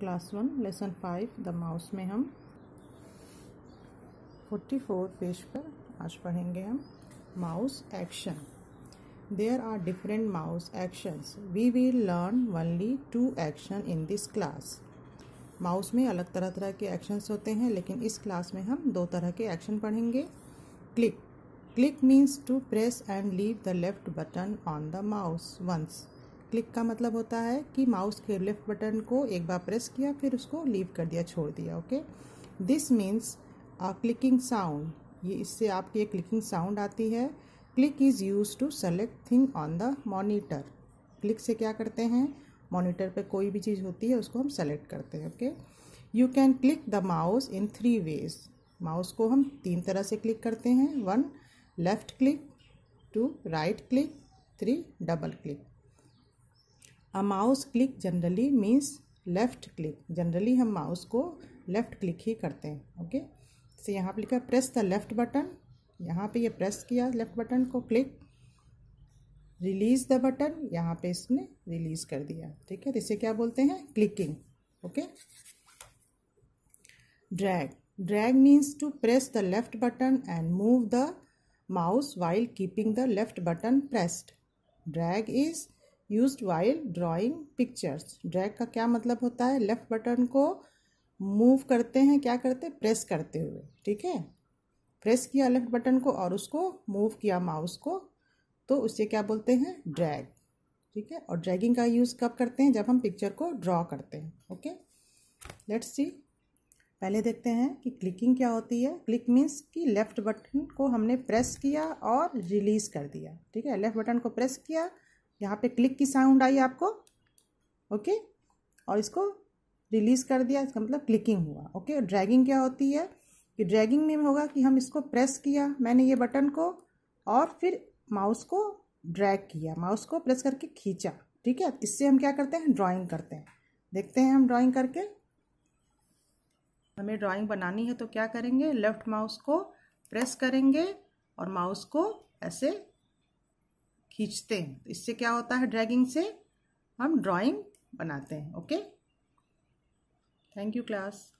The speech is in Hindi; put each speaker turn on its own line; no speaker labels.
class one lesson five the mouse में हम फोर्टी फोर पेज पर आज पढ़ेंगे हम mouse action there are different mouse actions we will learn only two action in this class mouse में अलग तरह तरह के एक्शंस होते हैं लेकिन इस क्लास में हम दो तरह के एक्शन पढ़ेंगे click click means to press and leave the left button on the mouse once click का मतलब होता है कि माउस के लेफ्ट बटन को एक बार प्रेस किया फिर उसको लीव कर दिया छोड़ दिया okay this means a clicking sound ये इससे आपकी एक क्लिकिंग साउंड आती है click is use to select thing on the monitor click से क्या करते हैं मॉनिटर पे कोई भी चीज़ होती है उसको हम सेलेक्ट करते हैं okay you can click the mouse in three ways mouse को हम तीन तरह से क्लिक करते हैं one left click two right click three double click a mouse click generally means left click generally हम माउस को लेफ़्ट क्लिक ही करते हैं ओके से यहाँ पर लिखा है प्रेस द लेफ़्ट बटन यहाँ पे ये यह प्रेस किया लेफ़्ट बटन को क्लिक रिलीज़ द बटन यहाँ पे इसने रिलीज़ कर दिया ठीक है तो इसे क्या बोलते हैं clicking okay drag drag means to press the left button and move the mouse while keeping the left button pressed drag is use while drawing pictures drag का क्या मतलब होता है लेफ्ट बटन को मूव करते हैं क्या करते हैं प्रेस करते हुए ठीक है प्रेस किया लेफ्ट बटन को और उसको मूव किया माउस को तो उससे क्या बोलते हैं ड्रैग ठीक है और ड्रैगिंग का यूज़ कब करते हैं जब हम पिक्चर को ड्रॉ करते हैं ओके लेट्स सी पहले देखते हैं कि क्लिकिंग क्या होती है क्लिक मीन्स कि लेफ़्ट बटन को हमने प्रेस किया और रिलीज़ कर दिया ठीक है लेफ़्ट बटन को प्रेस किया यहाँ पे क्लिक की साउंड आई आपको ओके और इसको रिलीज़ कर दिया इसका मतलब क्लिकिंग हुआ ओके ड्रैगिंग क्या होती है कि ड्रैगिंग में होगा कि हम इसको प्रेस किया मैंने ये बटन को और फिर माउस को ड्रैग किया माउस को प्रेस करके खींचा ठीक है इससे हम क्या करते हैं ड्राइंग करते हैं देखते हैं हम ड्राइंग करके हमें ड्राइंग बनानी है तो क्या करेंगे लेफ़्ट माउस को प्रेस करेंगे और माउस को ऐसे खींचते हैं तो इससे क्या होता है ड्रैगिंग से हम ड्राइंग बनाते हैं ओके थैंक यू क्लास